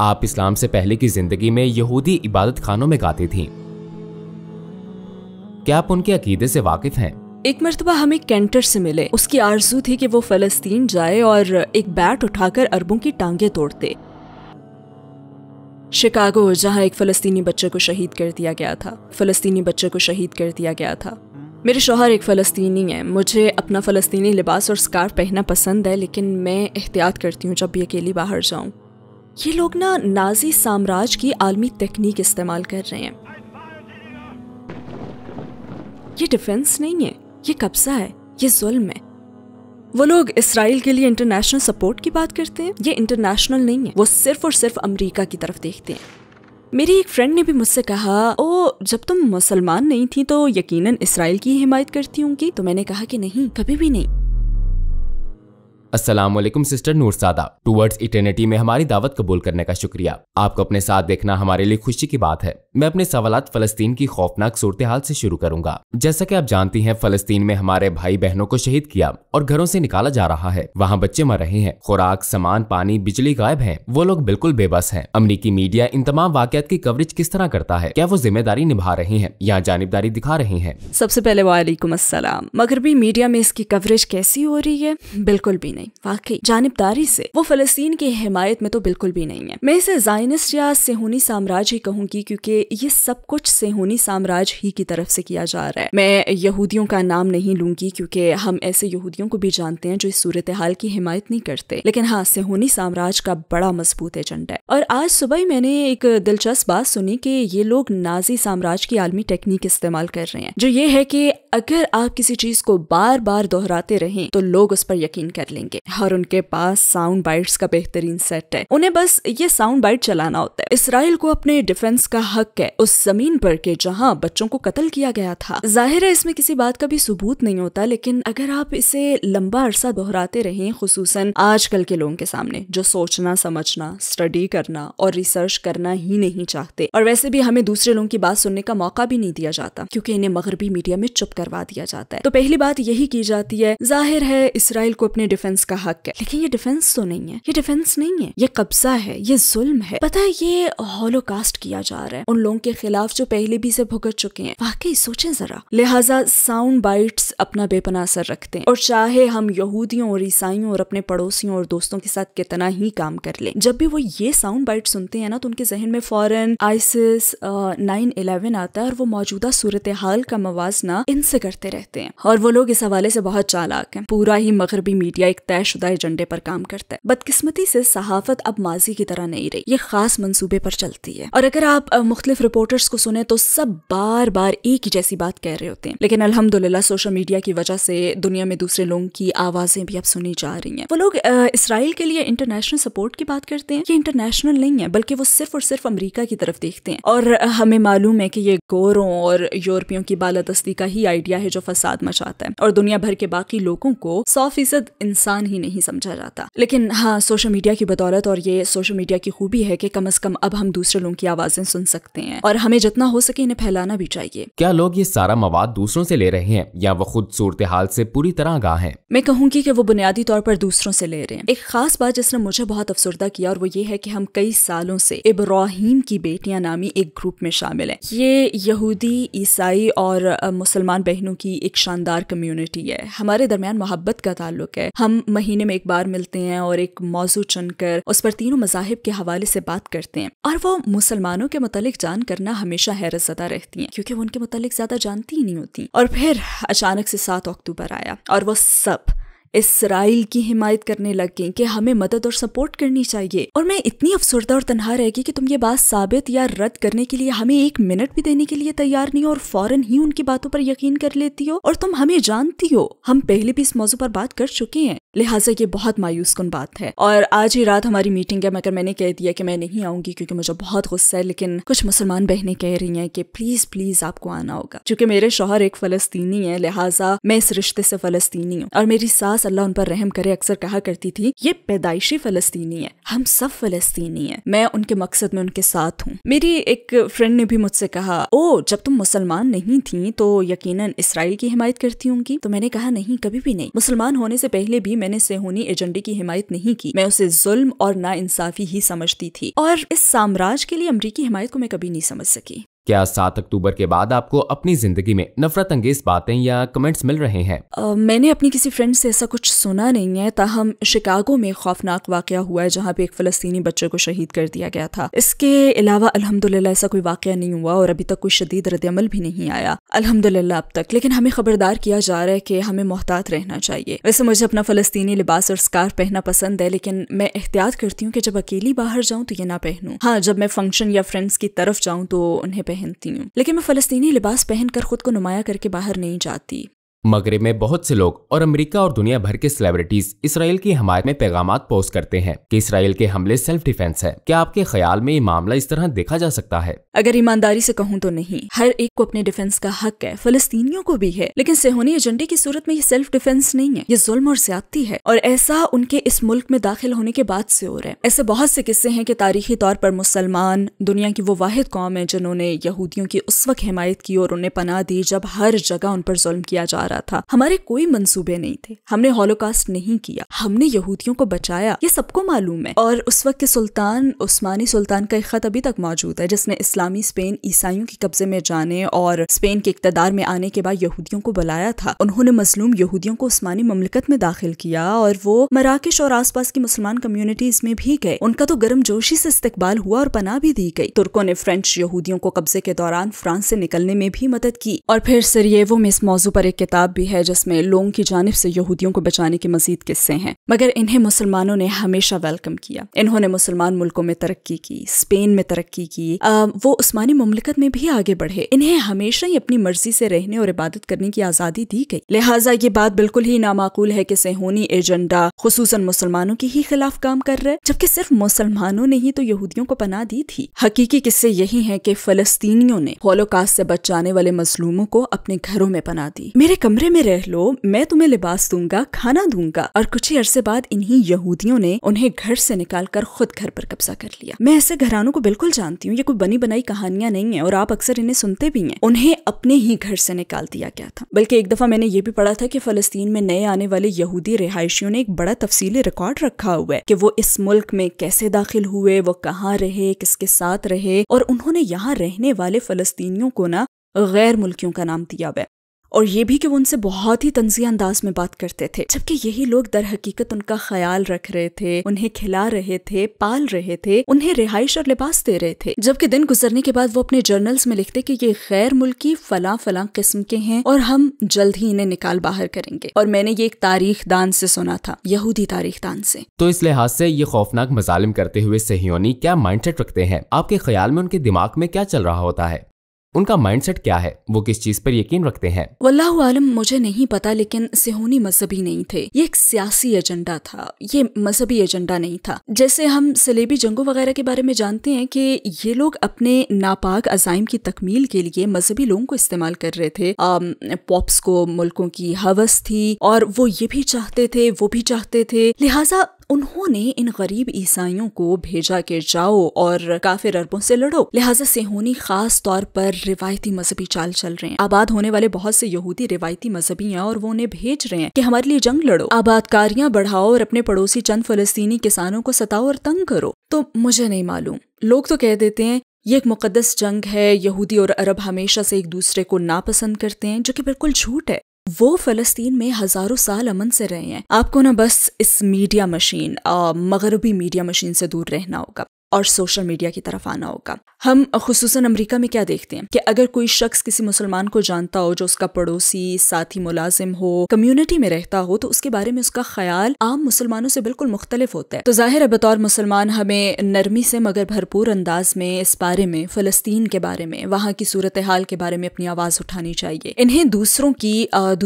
आप इस्लाम से पहले की जिंदगी में यहूदी इबादत खानों में गाती थी क्या आप उनके अकीदे से वाकिफ हैं एक मरतबा हम एक कैंटर से मिले उसकी आरजू थी कि वो फलस्तीन जाए और एक बैट उठाकर अरबों की टांगे तोड़ते शिकागो जहाँ एक फ़लस्तीनी बच्चे को शहीद कर दिया गया था फ़लस्तीनी बच्चे को शहीद कर दिया गया था मेरे शोहर एक फ़लस्तीनी है मुझे अपना फ़लस्तीनी लिबास और स्कार्फ पहनना पसंद है लेकिन मैं एहतियात करती हूँ जब भी अकेली बाहर जाऊँ ये लोग ना नाजी साम्राज्य की आलमी तकनीक इस्तेमाल कर रहे हैं ये डिफेंस नहीं है ये कब्जा है ये जुल्म है वो लोग इसराइल के लिए इंटरनेशनल सपोर्ट की बात करते हैं ये इंटरनेशनल नहीं है वो सिर्फ और सिर्फ अमेरिका की तरफ देखते हैं मेरी एक फ्रेंड ने भी मुझसे कहा ओ जब तुम मुसलमान नहीं थी तो यकीनन इसराइल की हिमायत करती होंगी तो मैंने कहा कि नहीं कभी भी नहीं असलम सिस्टर नूर सादा टूवर्ड्स इटर्निटी में हमारी दावत कबूल करने का शुक्रिया आपको अपने साथ देखना हमारे लिए खुशी की बात है मैं अपने सवाल फलस्तीन की खौफनाक सूरत हाल से शुरू करूंगा जैसा कि आप जानती हैं फलस्तीन में हमारे भाई बहनों को शहीद किया और घरों से निकाला जा रहा है वहाँ बच्चे मर रहे हैं खुराक सामान पानी बिजली गायब है वो लोग बिल्कुल बेबस है अमरीकी मीडिया इन तमाम वाकत की कवरेज किस तरह करता है क्या वो जिम्मेदारी निभा रहे हैं या जानबदारी दिखा रहे हैं सबसे पहले वालेकुम असलम मगरबी मीडिया में इसकी कवरेज कैसी हो रही है बिल्कुल भी नहीं वाकई जानबदारी से वो फलस्तीन की हिमायत में तो बिल्कुल भी नहीं है मैं इसे जाइनिस्ट या सेहूनी साम्राज्य कहूंगी क्योंकि ये सब कुछ सेहोनी साम्राज्य ही की तरफ से किया जा रहा है मैं यहूदियों का नाम नहीं लूंगी क्योंकि हम ऐसे यहूदियों को भी जानते हैं जो इस सूरत हाल की हिमायत नहीं करते लेकिन हाँ सेहोनी साम्राज्य का बड़ा मजबूत एजेंडा है और आज सुबह ही मैंने एक दिलचस्प बात सुनी कि ये लोग नाजी साम्राज्य की आलमी टेक्निक इस्तेमाल कर रहे हैं जो ये है कि अगर आप किसी चीज को बार बार दोहराते रहें तो लोग उस पर यकीन कर लेंगे और उनके पास साउंड बाइट्स का बेहतरीन सेट है उन्हें बस ये साउंड बाइट चलाना होता है इसराइल को अपने डिफेंस का हक है उस जमीन पर के जहाँ बच्चों को कत्ल किया गया था जाहिर है इसमें किसी बात का भी सबूत नहीं होता लेकिन अगर आप इसे लंबा अरसा दोहराते रहें खसूस आजकल के लोगों के सामने जो सोचना समझना स्टडी करना और रिसर्च करना ही नहीं चाहते और वैसे भी हमें दूसरे लोगों की बात सुनने का मौका भी नहीं दिया जाता क्योंकि इन्हें मगरबी मीडिया में चुप करवा दिया जाता है तो पहली बात यही की जाती है जाहिर है इसराइल को अपने डिफेंस का हक है लेकिन ये डिफेंस तो नहीं है ये डिफेंस नहीं है ये कब्जा है ये जुल्म है पता है ये होलोकास्ट किया जा रहा है उन लोगों के खिलाफ जो पहले भी से भुगत चुके हैं वाकई सोचे जरा लिहाजा साउंड बाइट्स अपना बेपना असर रखते हैं और चाहे हम यहूदियों और ईसाइयों और अपने पड़ोसियों और दोस्तों के साथ कितना ही काम कर ले जब भी वो ये साउंड बाइट सुनते हैं ना तो उनके जहन में फॉरन आइसिस नाइन इलेवन आता है और वो मौजूदा सूरत हाल का मवाजना इनसे करते रहते हैं और वो लोग इस हवाले से बहुत चालाक हैं पूरा ही मगरबी मीडिया एक तयशुदा एजेंडे पर काम करता है बदकिस्मती से सहाफत अब माजी की तरह नहीं रही ये खास मंसूबे पर चलती है और अगर आप मुख्तलि मुख्तलिफ रिपोर्टर्स को सुने तो सब बार बार एक ही जैसी बात कह रहे होते हैं लेकिन अलहमदुल्ला सोशल मीडिया की वजह से दुनिया में दूसरे लोगों की आवाजें भी अब सुनी जा रही हैं वो लोग इसराइल के लिए इंटरनेशनल सपोर्ट की बात करते हैं ये इंटरनेशनल नहीं है बल्कि वो सिर्फ और सिर्फ अमरीका की तरफ देखते हैं और हमें मालूम है कि ये गोरों और यूरोपियों की बालादस्ती का ही आइडिया है जो फसाद मचाता है और दुनिया भर के बाकी लोगों को सौ फीसद इंसान ही नहीं समझा जाता लेकिन हाँ सोशल मीडिया की बदौलत और ये सोशल मीडिया की खूबी है कि कम अज कम अब हम दूसरे लोगों की आवाजें सुन सकते सकते हैं और हमें जितना हो सके इन्हें फैलाना भी चाहिए क्या लोग ये सारा मवाद दूसरों से ले रहे हैं या वो खुद सूरत हाल से पूरी तरह आगाह है मैं कहूँगी कि वो बुनियादी तौर पर दूसरों से ले रहे हैं एक खास बात जिसने मुझे बहुत अफसरदा किया और वो ये है की हम कई सालों से इब्राहिम की बेटियां नामी एक ग्रुप में शामिल है ये यहूदी ईसाई और मुसलमान बहनों की एक शानदार कम्युनिटी है हमारे दरमियान मोहब्बत का ताल्लुक है हम महीने में एक बार मिलते हैं और एक मौजू चुनकर उस पर तीनों मजाहब के हवाले से बात करते हैं और वो मुसलमानों के मतलब पहचान करना हमेशा हैरत ज़दा रहती है क्योंकि वो उनके मतलब ज़्यादा जानती ही नहीं होती और फिर अचानक से सात अक्टूबर आया और वो सब इसराइल की हिमायत करने लग गई कि हमें मदद और सपोर्ट करनी चाहिए और मैं इतनी अफसरदा और तनहा रह गई कि तुम ये बात साबित या रद्द करने के लिए हमें एक मिनट भी देने के लिए तैयार नहीं हो और फौरन ही उनकी बातों पर यकीन कर लेती हो और तुम हमें जानती हो हम पहले भी इस मौजू पर बात कर चुके हैं लिहाजा ये बहुत मायूस कन बात है और आज ही रात हमारी मीटिंग है मगर मैंने कह दिया कि मैं नहीं आऊंगी क्योंकि मुझे बहुत गुस्सा है लेकिन कुछ मुसलमान बहनें कह रही हैं कि प्लीज प्लीज आपको आना होगा क्योंकि मेरे शोहर एक फलस्तीनी है लिहाजा मैं इस रिश्ते से फलस्तीनी हूँ और मेरी सास अल्लाह उन पर रहम करे अक्सर कहा करती थी ये पैदाइशी फलस्तीनी है हम सब फलस्तीनी है मैं उनके मकसद में उनके साथ हूँ मेरी एक फ्रेंड ने भी मुझसे कहा ओ जब तुम मुसलमान नहीं थी तो यकीन इसराइल की हिमायत करती होंगी तो मैंने कहा नहीं कभी भी नहीं मुसलमान होने से पहले भी मैंने सेहोनी एजेंडे की हिमायत नहीं की मैं उसे जुल्म और ना इंसाफी ही समझती थी और इस साम्राज्य के लिए अमरीकी हिमायत को मैं कभी नहीं समझ सकी क्या सात अक्टूबर के बाद आपको अपनी जिंदगी में नफरत अंगेज बातें या कमेंट्स मिल रहे हैं uh, मैंने अपनी किसी फ्रेंड से ऐसा कुछ सुना नहीं है ताहम शिकागो में खौफनाक वाक़ हुआ है जहाँ पे एक फ़लस्तीनी बच्चे को शहीद कर दिया गया था इसके अलावा अलहमदुल्ला ऐसा कोई वाक़ नहीं हुआ और अभी तक कोई शदीद रद्दमल भी नहीं आया अलहमदुल्ला अब तक लेकिन हमें खबरदार किया जा रहा है कि हमें मोहतात रहना चाहिए वैसे मुझे अपना फ़लस्तीनी लिबास और स्कार्फ पहनना पसंद है लेकिन मैं एहतियात करती हूँ कि जब अकेली बाहर जाऊँ तो ये ना पहनूँ हाँ जब मैं फंक्शन या फ्रेंड्स की तरफ जाऊँ तो उन्हें पहनती हूँ लेकिन मैं फ़लस्तीनी लिबास पहनकर खुद को नुमाया करके बाहर नहीं जाती मगरब में बहुत से लोग और अमेरिका और दुनिया भर के सेलिब्रिटीज इसराइल की हमारे में पैगाम पोस्ट करते हैं कि इसराइल के हमले सेल्फ डिफेंस है क्या आपके ख्याल में ये मामला इस तरह देखा जा सकता है अगर ईमानदारी से कहूँ तो नहीं हर एक को अपने डिफेंस का हक है फलस्तीनियों को भी है लेकिन सेहोनी एजेंडे की सूरत में ये सेल्फ डिफेंस नहीं है ये जुल्म और ज्यादती है और ऐसा उनके इस मुल्क में दाखिल होने के बाद से हो रहा है ऐसे बहुत से किस्से हैं कि तारीखी तौर पर मुसलमान दुनिया की वो वाहिद कौम है जिन्होंने यहूदियों की उस वक्त हिमायत की और उन्हें पना दी जब हर जगह उन पर जुल्म किया जा रहा रहा था हमारे कोई मंसूबे नहीं थे हमने हॉलोकास्ट नहीं किया हमने यहूदियों को बचाया ये सबको मालूम है और उस वक्त के सुल्तान उस्मानी सुल्तान का एक खत अभी तक मौजूद है जिसने इस्लामी स्पेन ईसाइयों के कब्जे में जाने और स्पेन के इकतदार में आने के बाद यहूदियों को बुलाया था उन्होंने मजलूम यहूदियों को उस्मानी ममलिकत में दाखिल किया और वो मराकश और आसपास की मुसलमान कम्युनिटीज में भी गए उनका तो गर्म जोशी से इस्तकबाल हुआ और पना भी दी गई तुर्कों ने फ्रेंच यहूदियों को कब्जे के दौरान फ्रांस से निकलने में भी मदद की और फिर सरिएवो में इस मौजू पर एक किताब किताब भी है जिसमें लोगों की जानब से यहूदियों को बचाने के मजीद किस्से हैं मगर इन्हें मुसलमानों ने हमेशा वेलकम किया इन्होंने मुसलमान मुल्कों में तरक्की की स्पेन में तरक्की की आ, वो उस्मानी ममलिकत में भी आगे बढ़े इन्हें हमेशा ही अपनी मर्जी से रहने और इबादत करने की आज़ादी दी गई लिहाजा ये बात बिल्कुल ही नामाकूल है कि सेहोनी एजेंडा खसूस मुसलमानों के ही खिलाफ काम कर रहे जबकि सिर्फ मुसलमानों ने ही तो यहूदियों को पना दी थी हकीकी किस्से यही है कि फलस्तीनियों ने होलोकास्ट से बचाने वाले मजलूमों को अपने घरों में पना दी मेरे कम कमरे में रह लो मैं तुम्हें लिबास दूंगा खाना दूंगा और कुछ ही अरसे बाद इन्हीं यहूदियों ने उन्हें घर से निकाल कर खुद घर पर कब्जा कर लिया मैं ऐसे घरानों को बिल्कुल जानती हूँ ये कोई बनी बनाई कहानियां नहीं है और आप अक्सर इन्हें सुनते भी हैं उन्हें अपने ही घर से निकाल दिया गया था बल्कि एक दफा मैंने ये भी पढ़ा था कि फलस्तीन में नए आने वाले यहूदी रिहायशियों ने एक बड़ा तफसीली रिकॉर्ड रखा हुआ है कि वो इस मुल्क में कैसे दाखिल हुए वो कहाँ रहे किसके साथ रहे और उन्होंने यहाँ रहने वाले फलस्तीनियों को ना गैर मुल्कियों का नाम दिया हुआ और ये भी कि वो उनसे बहुत ही तंजिया अंदाज में बात करते थे जबकि यही लोग दर हकीकत उनका ख्याल रख रहे थे उन्हें खिला रहे थे पाल रहे थे उन्हें रिहाइश और लिबास दे रहे थे जबकि दिन गुजरने के बाद वो अपने जर्नल्स में लिखते कि ये गैर मुल्की फला फला किस्म के हैं और हम जल्द ही इन्हें निकाल बाहर करेंगे और मैंने ये एक तारीख दान से सुना था यहूदी तारीख दान से तो इस लिहाज से ये खौफनाक मजालिम करते हुए सहयोनी क्या माइंडसेट रखते हैं आपके ख्याल में उनके दिमाग में क्या चल रहा होता है उनका माइंडसेट क्या है वो किस चीज पर यकीन रखते हैं वल्लाह आलम मुझे नहीं पता लेकिन सिहोनी मजहबी नहीं थे ये एक सियासी एजेंडा था ये मजहबी एजेंडा नहीं था जैसे हम सलेबी जंगों वगैरह के बारे में जानते हैं कि ये लोग अपने नापाक अजाइम की तकमील के लिए मजहबी लोगों को इस्तेमाल कर रहे थे पॉप्स को मुल्कों की हवस थी और वो ये भी चाहते थे वो भी चाहते थे लिहाजा उन्होंने इन गरीब ईसाइयों को भेजा के जाओ और काफिर अरबों से लड़ो लिहाजा सेहोनी खास तौर पर रिवायती मजहबी चाल चल रहे हैं आबाद होने वाले बहुत से यहूदी रिवायती मजहबी हैं और वो उन्हें भेज रहे हैं कि हमारे लिए जंग लड़ो आबादकारियां बढ़ाओ और अपने पड़ोसी चंद फलस्तीनी किसानों को सताओ और तंग करो तो मुझे नहीं मालूम लोग तो कह देते हैं ये एक मुकदस जंग है यहूदी और अरब हमेशा से एक दूसरे को नापसंद करते हैं जो कि बिल्कुल झूठ है वो फलस्तीन में हजारों साल अमन से रहे हैं आपको ना बस इस मीडिया मशीन मगरबी मीडिया मशीन से दूर रहना होगा और सोशल मीडिया की तरफ आना होगा हम खूस अमरीका में क्या देखते हैं कि अगर कोई शख्स किसी मुसलमान को जानता हो जो उसका पड़ोसी साथी मुलाजिम हो कम्युनिटी में रहता हो तो उसके बारे में उसका ख्याल आम मुसलमानों से बिल्कुल मुख्तलिफ होता है तो जाहिर है बतौर मुसलमान हमें नरमी से मगर भरपूर अंदाज में इस बारे में फलस्तीन के बारे में वहाँ की सूरत हाल के बारे में अपनी आवाज उठानी चाहिए इन्हें दूसरों की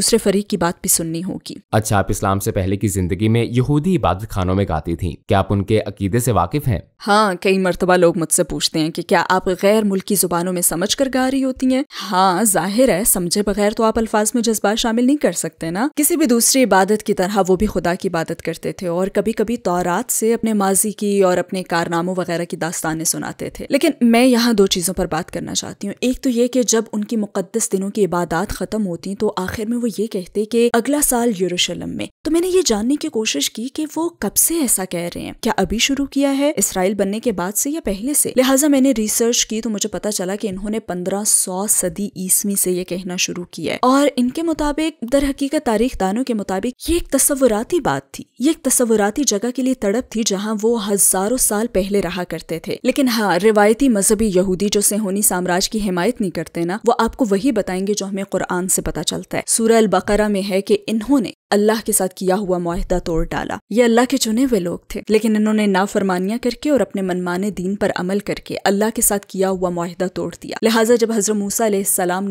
दूसरे फरीक की बात भी सुननी होगी अच्छा आप इस्लाम से पहले की जिंदगी में यहूदी इबादत खानों में गाती थी क्या आप उनके अकीदे से वाकिफ हैं हाँ कई मरतबा लोग मुझसे पूछते हैं कि क्या आप गैर मुल्की ज़ुबानों में समझ कर गा रही होती हैं हाँ जाहिर है समझे बगैर तो आप अल्फाज में जज्बा शामिल नहीं कर सकते ना किसी भी दूसरी इबादत की तरह वो भी खुदा की इबादत करते थे और कभी कभी तौरात से अपने माजी की और अपने कारनामों वगैरह की दास्तानें सुनाते थे लेकिन मैं यहाँ दो चीज़ों पर बात करना चाहती हूँ एक तो ये कि जब उनकी मुकदस दिनों की इबादत ख़त्म होती तो आखिर में वो ये कहते कि अगला साल यरूशलम में तो मैंने ये जानने की कोशिश की कि वो कब से ऐसा कह रहे हैं क्या अभी शुरू किया है इसराइल बनने के के बाद से या पहले से लिहाजा मैंने रिसर्च की तो मुझे पता चला कि इन्होंने 1500 सदी ईस्वी से ये कहना शुरू किया है और इनके मुताबिक दर हकीकत तारीख दानों के मुताबिक ये एक तस्वुराती बात थी ये एक तस्वुराती जगह के लिए तड़प थी जहाँ वो हजारों साल पहले रहा करते थे लेकिन हाँ रिवायती मजहबी यहूदी जो सेहोनी साम्राज्य की हिमायत नहीं करते ना वो आपको वही बताएंगे जो हमें कुरान से पता चलता है सूर अल बकरा में है कि इन्होंने अल्लाह के साथ किया हुआ माहिदा तोड़ डाला ये अल्लाह के चुने हुए लोग थे लेकिन इन्होंने नाफरमानियां करके और अपने मनमाने दीन पर अमल करके अल्लाह के साथ किया हुआ माहिदा तोड़ दिया लिहाजा जब हजरत मूसा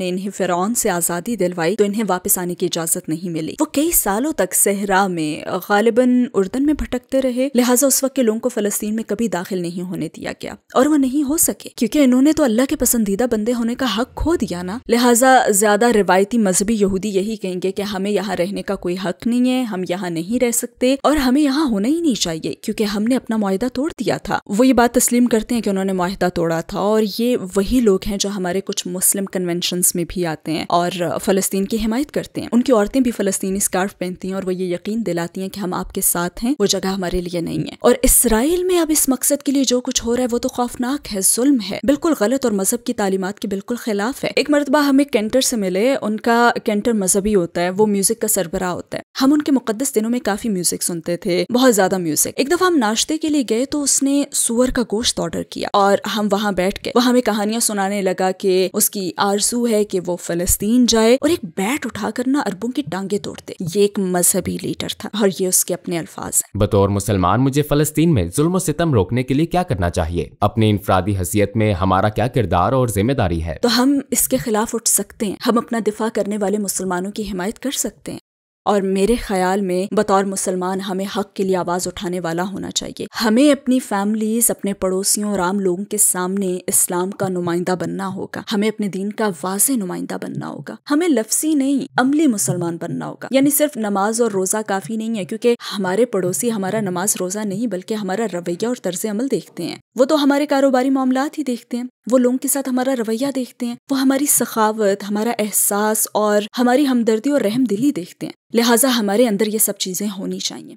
ने इन्हें फिरौन से आज़ादी दिलवाई तो इन्हें वापस आने की इजाज़त नहीं मिली वो कई सालों तक सहरा में गालिबन उर्दन में भटकते रहे लिहाजा उस वक्त के लोगों को फलस्तीन में कभी दाखिल नहीं होने दिया गया और वो नहीं हो सके क्योंकि इन्होंने तो अल्लाह के पसंदीदा बंदे होने का हक खो दिया ना लिहाजा ज्यादा रिवायती मजहबी यहूदी यही कहेंगे कि हमें यहाँ रहने का कोई हक नहीं है हम यहाँ नहीं रह सकते और हमें यहाँ होना ही नहीं चाहिए क्योंकि हमने अपना माहा तोड़ दिया था वो ये बात तस्लीम करते हैं कि उन्होंने माहिदा तोड़ा था और ये वही लोग हैं जो हमारे कुछ मुस्लिम कन्वेंशंस में भी आते हैं और फ़लस्तीन की हिमायत करते हैं उनकी औरतें भी फ़लस्तीनी स्कार्फ पहनती हैं और वो ये यकीन दिलाती हैं कि हम आपके साथ हैं वो जगह हमारे लिए नहीं है और इसराइल में अब इस मकसद के लिए जो कुछ हो रहा है वो तो खौफनाक है जुल्म है बिल्कुल गलत और मजहब की तालीमत के बिल्कुल खिलाफ है एक मरतबा हम एक कैंटर से मिले उनका कैंटर मजहबी होता है वो म्यूजिक का सरबरा होता है हम उनके मुकदस दिनों में काफी म्यूजिक सुनते थे बहुत ज्यादा म्यूजिक एक दफा हम नाश्ते के लिए गए तो उसने सुअर का गोश्त ऑर्डर किया और हम वहाँ बैठ के वहाँ हमें कहानियां सुनाने लगा कि उसकी आरजू है कि वो फलस्तीन जाए और एक बैट उठाकर ना अरबों की टांगे तोड़ दे ये एक मजहबी लीडर था और ये उसके अपने अल्फाज है बतौर मुसलमान मुझे फलस्तीन में जुल्म सितम रोकने के लिए क्या करना चाहिए अपने इनफरादी हसीियत में हमारा क्या किरदार और जिम्मेदारी है तो हम इसके खिलाफ उठ सकते हैं हम अपना दिफा करने वाले मुसलमानों की हिमायत कर सकते हैं और मेरे ख्याल में बतौर मुसलमान हमें हक के लिए आवाज़ उठाने वाला होना चाहिए हमें अपनी फैमिलीज अपने पड़ोसियों और आम लोगों के सामने इस्लाम का नुमाइंदा बनना होगा हमें अपने दीन का वाज नुमाइंदा बनना होगा हमें लफ्सी नहीं अमली मुसलमान बनना होगा यानी सिर्फ नमाज और रोज़ा काफ़ी नहीं है क्योंकि हमारे पड़ोसी हमारा नमाज रोज़ा नहीं बल्कि हमारा रवैया और तर्ज अमल देखते हैं वो तो हमारे कारोबारी मामला ही देखते हैं वो लोगों के साथ हमारा रवैया देखते हैं वो हमारी सखावत हमारा एहसास और हमारी हमदर्दी और रहम दिली देखते हैं लिहाजा हमारे अंदर ये सब चीज़ें होनी चाहिए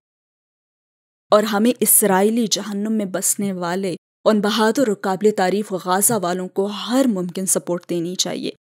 और हमें इसराइली जहन्नुम में बसने वाले उन बहादुर और काबिल तारीफ गाजा वालों को हर मुमकिन सपोर्ट देनी चाहिए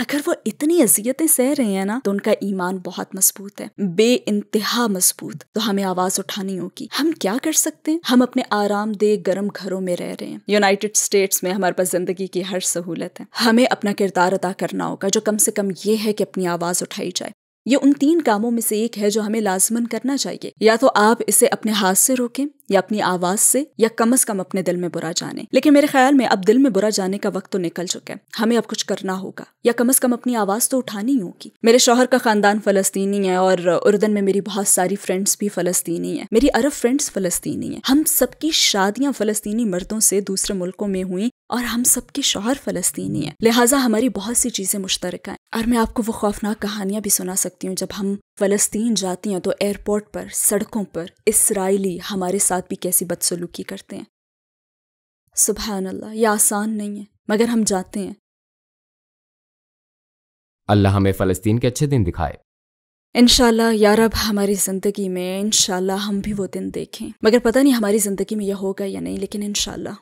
अगर वो इतनी अजियतें सह रहे हैं ना तो उनका ईमान बहुत मजबूत है बे इंतहा मजबूत तो हमें आवाज उठानी होगी हम क्या कर सकते हैं हम अपने आरामदेह गर्म घरों में रह रहे हैं यूनाइटेड स्टेट्स में हमारे पास जिंदगी की हर सहूलत है हमें अपना किरदार अदा करना होगा जो कम से कम ये है कि अपनी आवाज उठाई जाए ये उन तीन कामों में से एक है जो हमें लाजमन करना चाहिए या तो आप इसे अपने हाथ से रोकें या अपनी आवाज से या कम अज कम अपने दिल में बुरा जाने लेकिन मेरे ख्याल में अब दिल में बुरा जाने का वक्त तो निकल चुका है हमें अब कुछ करना होगा या कम अज कम अपनी आवाज तो उठानी होगी मेरे शोहर का खानदान फलस्तीनी है और उर्दन में मेरी बहुत सारी फ्रेंड्स भी फलस्तीनी है मेरी अरब फ्रेंड्स फलस्तीनी है हम सबकी शादियां फलस्तीनी मर्दों से दूसरे मुल्कों में हुई और हम सबके शोहर फलस्तीनी है लिहाजा हमारी बहुत सी चीजें मुश्तरक है और मैं आपको वो खौफनाक कहानियां भी सुना सकती सकती हूँ जब हम फ़लस्तीन जाती हैं तो एयरपोर्ट पर सड़कों पर इसराइली हमारे साथ भी कैसी बदसलूकी करते हैं सुबह अल्लाह यह आसान नहीं है मगर हम जाते हैं अल्लाह हमें फ़लस्तीन के अच्छे दिन दिखाए इनशाला यार अब हमारी ज़िंदगी में इनशाला हम भी वो दिन देखें मगर पता नहीं हमारी ज़िंदगी में यह होगा या नहीं लेकिन इनशाला